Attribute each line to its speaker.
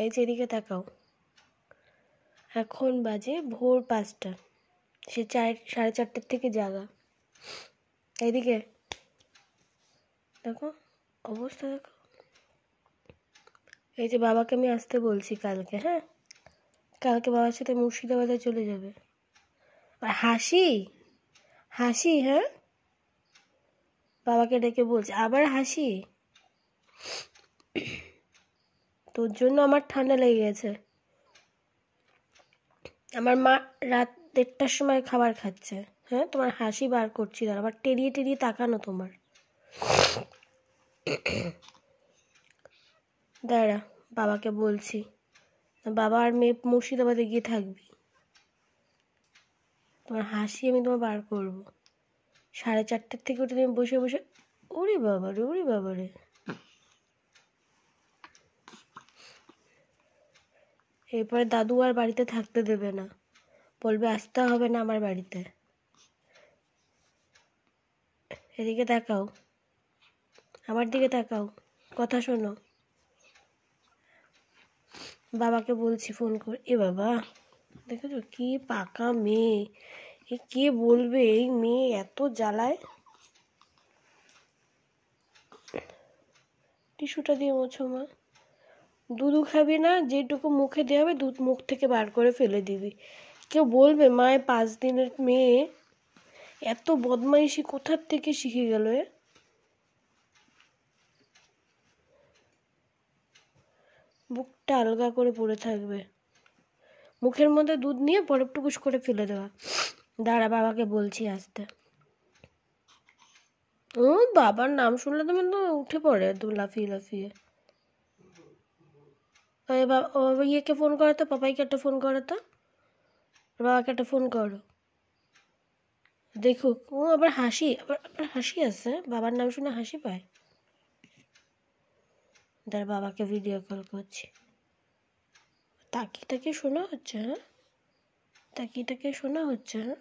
Speaker 1: এই যেদিকে তাকাও এখন বাজে ভোর পাঁচটা সে চার সাড়ে চারটার থেকে জাগা এইদিকে দেখো অবস্থা দেখো এই যে বাবাকে আমি আসতে বলছি কালকে হ্যাঁ কালকে বাবার সাথে মুর্শিদাবাদে চলে যাবে আর হাসি হাসি হ্যাঁ বাবাকে ডেকে বলছে আবার হাসি তোর জন্য আমার ঠান্ডা লেগে গেছে আমার মা রাত দেড়টার সময় খাবার খাচ্ছে হ্যাঁ তোমার হাসি বার করছি তার আবার টেরিয়ে টেরিয়ে তাকানো তোমার দাঁড়া বাবাকে বলছি বাবা আর মেয়ে মুর্শিদাবাদে গিয়ে থাকবি তোমার হাসি আমি তোমার বার করব সাড়ে চারটার থেকে উঠে তুমি বসে বসে ওরে বাবারে ওরে বাবারে এরপরে দাদু আর বাড়িতে থাকতে দেবে না বলবে আসতে হবে না আমার বাড়িতে এদিকে তাকাও আমার দিকে তাকাও কথা শোনো বাবাকে বলছি ফোন করে এ বাবা দেখেছো কি পাকা মেয়ে এ কে বলবে এই মেয়ে এত জ্বালায় টিস্যুটা দিয়ে মোছো মা দুধ খাবি না যেটুকু মুখে দেওয়া হবে দুধ মুখ থেকে বার করে ফেলে দিবি কেউ বলবে মায়ে পাঁচ দিনের মেয়ে এত বদমাইশি কোথার থেকে শিখে গেল এ বুকটা আলগা করে পড়ে থাকবে মুখের মধ্যে দুধ নিয়ে পরে টুকুস করে ফেলে দেওয়া দাঁড়া বাবাকে বলছি আসতে ও বাবার নাম শুনলে তুমি তো উঠে পড়ে তুমি লাফিয়ে লাফিয়ে এবার ইয়েকে ফোন করো তো পাপাইকে একটা ফোন করো তো বাবাকে একটা ফোন করো দেখুক ও আবার হাসি আবার আবার হাসি আছে বাবার নাম শুনে হাসি পায় তার বাবাকে ভিডিও কল করছি তাকিয়ে তাকিয়ে শোনা হচ্ছে হ্যাঁ তাকিয়ে তাকিয়ে শোনা হচ্ছে হ্যাঁ